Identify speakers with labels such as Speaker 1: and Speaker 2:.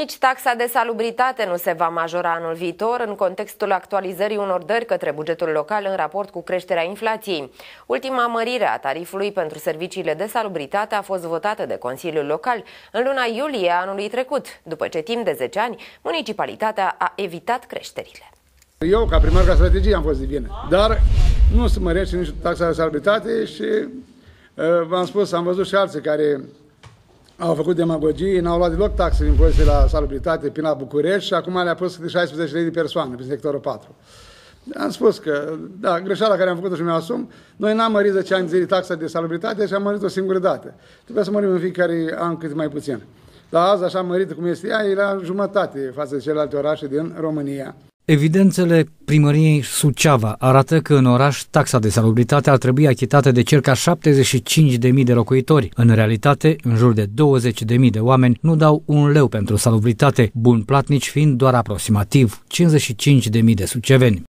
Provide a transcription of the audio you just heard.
Speaker 1: Nici taxa de salubritate nu se va majora anul viitor în contextul actualizării unor dări către bugetul local în raport cu creșterea inflației. Ultima mărire a tarifului pentru serviciile de salubritate a fost votată de Consiliul Local în luna iulie anului trecut, după ce timp de 10 ani municipalitatea a evitat creșterile.
Speaker 2: Eu, ca primar, ca strategie am fost de divină, dar nu se mărește nici taxa de salubritate și uh, v-am spus, am văzut și alții care au făcut demagogii, n-au luat deloc taxe din poziție la salubritate până la București și acum le-a pus câte 16 de persoane pe sectorul 4. Am spus că, da, greșeala care am făcut-o și mi-o asum, noi n-am mărit 10 ani zile taxa de salubritate și am mărit o singură dată. Trebuia să mărim în fiecare an cât mai puțin. Dar azi, așa mărit cum este ea, e la jumătate față de celelalte orașe din România.
Speaker 3: Evidențele primăriei Suceava arată că în oraș taxa de salubritate ar trebui achitată de circa 75.000 de locuitori. În realitate, în jur de 20.000 de oameni nu dau un leu pentru salubritate, bun platnici fiind doar aproximativ 55.000 de suceveni.